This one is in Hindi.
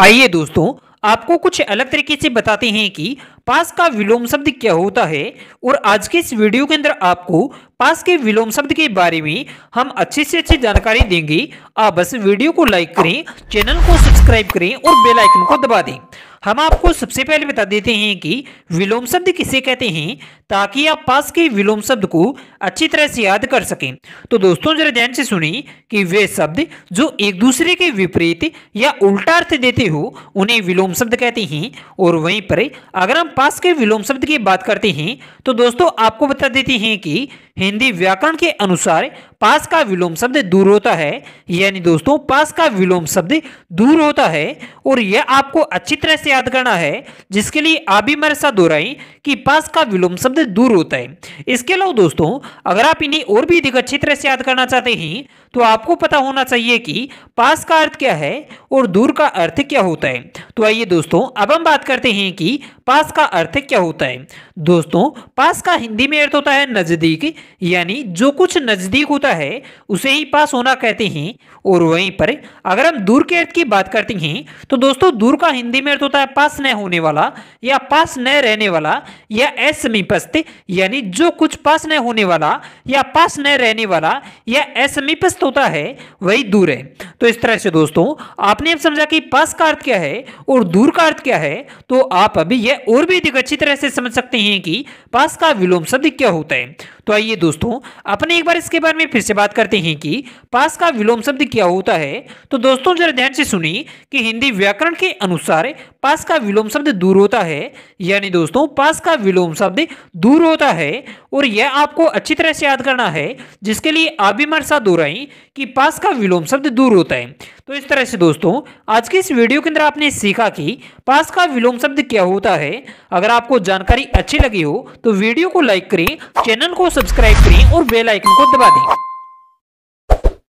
आइए दोस्तों आपको कुछ अलग तरीके से बताते हैं कि पास का विलोम शब्द क्या होता है और आज के इस वीडियो के अंदर आपको पास के विलोम शब्द के बारे में हम अच्छे से अच्छी जानकारी देंगे आप बस वीडियो को लाइक करें चैनल को सब्सक्राइब करें और बेल आइकन को दबा दें हम आपको सबसे पहले बता देते हैं कि विलोम शब्द किसे कहते हैं ताकि आप पास के विलोम शब्द को अच्छी तरह से याद कर सकें तो दोस्तों जरा ध्यान से सुनिए कि वे शब्द जो एक दूसरे के विपरीत या उल्टा अर्थ देते हो उन्हें विलोम शब्द कहते हैं और वहीं पर अगर हम पास के विलोम शब्द की बात करते हैं तो दोस्तों आपको बता देते हैं कि हिंदी व्याकरण के अनुसार पास का विलोम शब्द दूर होता है यानी दोस्तों पास का विलोम शब्द दूर होता है और यह आपको अच्छी तरह से याद करना है जिसके लिए आप भी मेरे साथ दोहराएं कि पास का विलोम शब्द दूर होता है इसके अलावा दोस्तों अगर आप इन्हें और भी अधिक अच्छी तरह से याद करना चाहते हैं तो आपको पता होना चाहिए कि पास का अर्थ क्या है और दूर का अर्थ क्या होता है तो आइए दोस्तों अब हम बात करते हैं कि पास का अर्थ क्या होता है दोस्तों पास का हिंदी में अर्थ होता है नजदीक यानी जो कुछ नज़दीक होता है उसे ही पास होना कहते हैं और वहीं पर अगर हम दूर के अर्थ की बात करते हैं तो दोस्तों दूर का हिंदी में अर्थ होता है पास न होने वाला या पास न रहने वाला या असमीपस्थ यानी जो कुछ पास न होने वाला या पास न रहने वाला या असमीपस्थ होता है वही दूर है तो इस तरह से दोस्तों आपने अब समझा कि पास का अर्थ क्या है और दूर का अर्थ क्या है तो आप अभी यह और भी अधिक अच्छी तरह से समझ सकते हैं कि पास का विलोम शब्द क्या होता है तो आइए दोस्तों अपने एक बार इसके बारे में फिर से बात करते हैं कि पास का विलोम शब्द क्या होता है तो दोस्तों जरा ध्यान से सुनिए कि हिंदी व्याकरण के अनुसार पास का विलोम शब्द दूर होता है यानी दोस्तों पास का विलोम शब्द दूर होता है और यह आपको अच्छी तरह से याद करना है जिसके लिए आप भी हमारे साथ दोहराई कि पास का विलोम शब्द दूर होता है तो इस तरह से दोस्तों आज के इस वीडियो के अंदर आपने सीखा कि पास का विलोम शब्द क्या होता है अगर आपको जानकारी अच्छी लगी हो तो वीडियो को लाइक करें चैनल को सब्सक्राइब करें और बेल आइकन को दबा दें